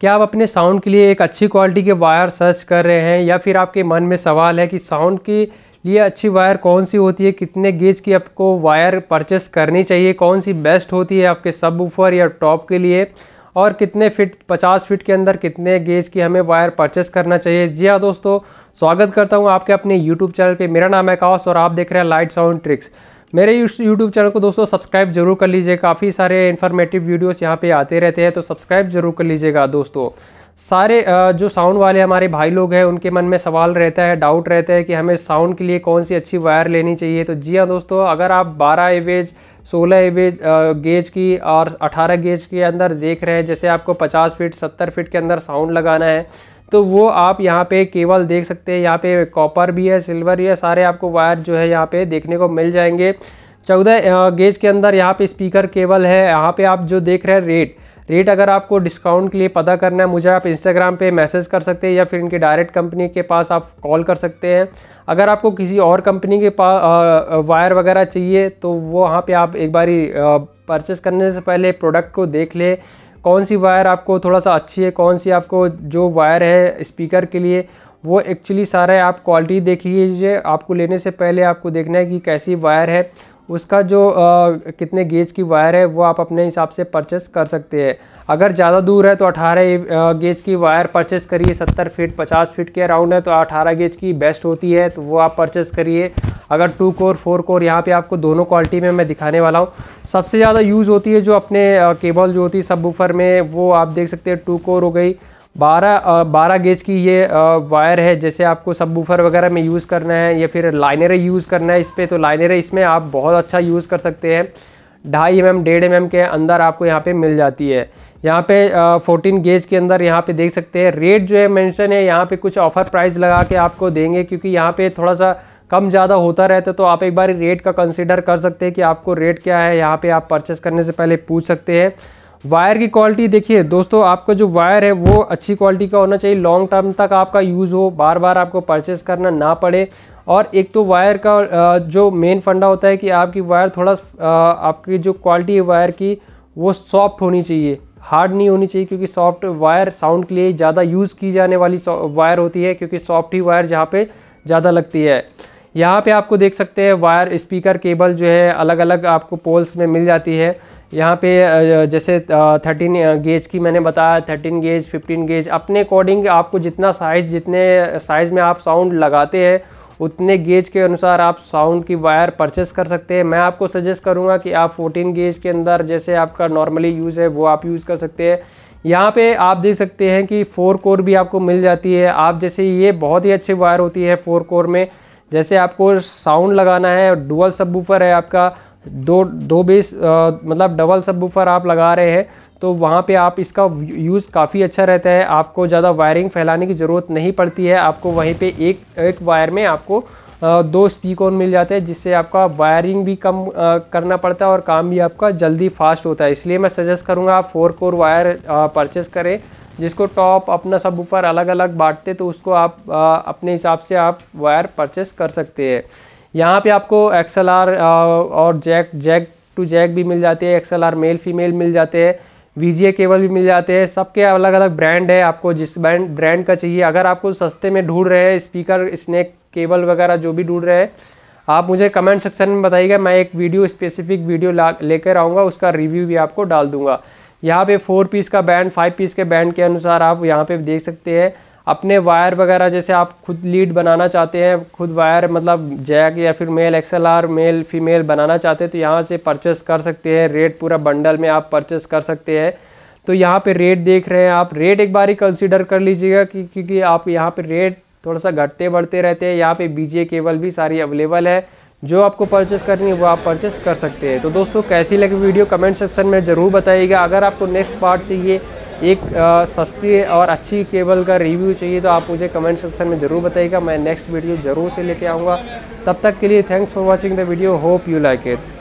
क्या आप अपने साउंड के लिए एक अच्छी क्वालिटी के वायर सर्च कर रहे हैं या फिर आपके मन में सवाल है कि साउंड के लिए अच्छी वायर कौन सी होती है कितने गेज की आपको वायर परचेस करनी चाहिए कौन सी बेस्ट होती है आपके सब ऊपर या टॉप के लिए और कितने फिट 50 फिट के अंदर कितने गेज की हमें वायर परचेस करना चाहिए जी हाँ दोस्तों स्वागत करता हूँ आपके अपने यूट्यूब चैनल पर मेरा नाम है काश और आप देख रहे हैं लाइट साउंड ट्रिक्स मेरे यूट्यूब चैनल को दोस्तों सब्सक्राइब जरूर कर लीजिए काफ़ी सारे इन्फॉर्मेटिव वीडियोस यहाँ पे आते रहते हैं तो सब्सक्राइब जरूर कर लीजिएगा दोस्तों सारे जो साउंड वाले हमारे भाई लोग हैं उनके मन में सवाल रहता है डाउट रहता है कि हमें साउंड के लिए कौन सी अच्छी वायर लेनी चाहिए तो जी हाँ दोस्तों अगर आप 12 एवेज 16 एवेज गेज की और 18 गेज के अंदर देख रहे हैं जैसे आपको 50 फीट 70 फीट के अंदर साउंड लगाना है तो वो आप यहाँ पे केवल देख सकते हैं यहाँ पे कॉपर भी है सिल्वर भी है सारे आपको वायर जो है यहाँ पे देखने को मिल जाएंगे चौदह गेज के अंदर यहाँ पे स्पीकर केबल है यहाँ पे आप जो देख रहे हैं रेट रेट अगर आपको डिस्काउंट के लिए पता करना है मुझे आप इंस्टाग्राम पे मैसेज कर सकते हैं या फिर इनके डायरेक्ट कंपनी के पास आप कॉल कर सकते हैं अगर आपको किसी और कंपनी के पास वायर वगैरह चाहिए तो वो वहाँ पर आप एक बारी परचेस करने से पहले प्रोडक्ट को देख ले कौन सी वायर आपको थोड़ा सा अच्छी है कौन सी आपको जो वायर है स्पीकर के लिए वो एक्चुअली सारा आप क्वालिटी देख लीजिए आपको लेने से पहले आपको देखना है कि कैसी वायर है उसका जो आ, कितने गेज की वायर है वो आप अपने हिसाब से परचेस कर सकते हैं अगर ज़्यादा दूर है तो 18 गेज की वायर परचेस करिए 70 फीट 50 फीट के अराउंड है तो 18 गेज की बेस्ट होती है तो वो आप परचेस करिए अगर टू कोर फोर कोर यहाँ पे आपको दोनों क्वालिटी में मैं दिखाने वाला हूँ सबसे ज़्यादा यूज़ होती है जो अपने केबल जो होती है सब में वो आप देख सकते हैं टू कोर हो गई बारह बारह गेज की ये वायर है जैसे आपको सब बूफर वगैरह में यूज़ करना है या फिर लाइनर यूज़ करना है इस पर तो लाइनर इसमें आप बहुत अच्छा यूज़ कर सकते हैं ढाई एम एम डेढ़ एम एम के अंदर आपको यहाँ पे मिल जाती है यहाँ पे फोर्टीन गेज के अंदर यहाँ पे देख सकते हैं रेट जो है मेंशन है यहाँ पे कुछ ऑफ़र प्राइस लगा के आपको देंगे क्योंकि यहाँ पे थोड़ा सा कम ज़्यादा होता रहता है तो आप एक बार रेट का कंसिडर कर सकते हैं कि आपको रेट क्या है यहाँ पे आप परचेस करने से पहले पूछ सकते हैं वायर की क्वालिटी देखिए दोस्तों आपका जो वायर है वो अच्छी क्वालिटी का होना चाहिए लॉन्ग टर्म तक आपका यूज़ हो बार बार आपको परचेस करना ना पड़े और एक तो वायर का जो मेन फंडा होता है कि आपकी वायर थोड़ा आपकी जो क्वालिटी है वायर की वो सॉफ्ट होनी चाहिए हार्ड नहीं होनी चाहिए क्योंकि सॉफ्ट वायर साउंड के लिए ज़्यादा यूज़ की जाने वाली वायर होती है क्योंकि सॉफ्ट ही वायर जहाँ पर ज़्यादा लगती है यहाँ पे आपको देख सकते हैं वायर स्पीकर केबल जो है अलग अलग आपको पोल्स में मिल जाती है यहाँ पे जैसे थर्टीन गेज की मैंने बताया थर्टीन गेज फिफ्टीन गेज अपने अकॉर्डिंग आपको जितना साइज़ जितने साइज़ में आप साउंड लगाते हैं उतने गेज के अनुसार आप साउंड की वायर परचेस कर सकते हैं मैं आपको सजेस्ट करूँगा कि आप 14 गेज के अंदर जैसे आपका नॉर्मली यूज़ है वो आप यूज़ कर सकते हैं यहाँ पे आप देख सकते हैं कि फ़ोर कोर भी आपको मिल जाती है आप जैसे ये बहुत ही अच्छी वायर होती है फ़ोर कोर में जैसे आपको साउंड लगाना है डुअल सबवूफर है आपका दो दो बेस आ, मतलब डबल सबवूफर आप लगा रहे हैं तो वहाँ पे आप इसका यूज़ काफ़ी अच्छा रहता है आपको ज़्यादा वायरिंग फैलाने की ज़रूरत नहीं पड़ती है आपको वहीं पे एक एक वायर में आपको आ, दो ऑन मिल जाते हैं जिससे आपका वायरिंग भी कम आ, करना पड़ता है और काम भी आपका जल्दी फास्ट होता है इसलिए मैं सजेस्ट करूँगा आप फोर कोर वायर परचेस करें जिसको टॉप अपना सब ऊपर अलग अलग बांटते तो उसको आप आ, अपने हिसाब से आप वायर परचेस कर सकते हैं यहाँ पे आपको आर और जैक जैक टू जैक भी मिल जाते हैं आर मेल फीमेल मिल जाते हैं वी केबल भी मिल जाते हैं सबके अलग अलग ब्रांड है आपको जिस ब्रांड ब्रांड का चाहिए अगर आपको सस्ते में ढूंढ रहे हैं स्पीकर स्नैक केबल वगैरह जो भी ढूंढ रहे हैं आप मुझे कमेंट सेक्शन में बताइएगा मैं एक वीडियो स्पेसिफिक वीडियो लेकर आऊँगा उसका रिव्यू भी आपको डाल दूँगा यहाँ पे फोर पीस का बैंड फाइव पीस के बैंड के अनुसार आप यहाँ पे देख सकते हैं अपने वायर वगैरह जैसे आप खुद लीड बनाना चाहते हैं खुद वायर मतलब जैक या फिर मेल एक्सएलआर मेल फीमेल बनाना चाहते हैं तो यहाँ से परचेस कर सकते हैं रेट पूरा बंडल में आप परचेस कर सकते हैं तो यहाँ पे रेट देख रहे हैं आप रेट एक बार ही कंसिडर कर लीजिएगा कि क्योंकि आप यहाँ पर रेट थोड़ा सा घटते बढ़ते रहते हैं यहाँ पर बीजे केबल भी सारी अवेलेबल है जो आपको परचेस करनी है वो आप परचेस कर सकते हैं तो दोस्तों कैसी लगी वीडियो कमेंट सेक्शन में ज़रूर बताइएगा अगर आपको नेक्स्ट पार्ट चाहिए एक सस्ती और अच्छी केबल का रिव्यू चाहिए तो आप मुझे कमेंट सेक्शन में ज़रूर बताइएगा मैं नेक्स्ट वीडियो ज़रूर से लेके आऊँगा तब तक के लिए thanks for watching the video hope you like it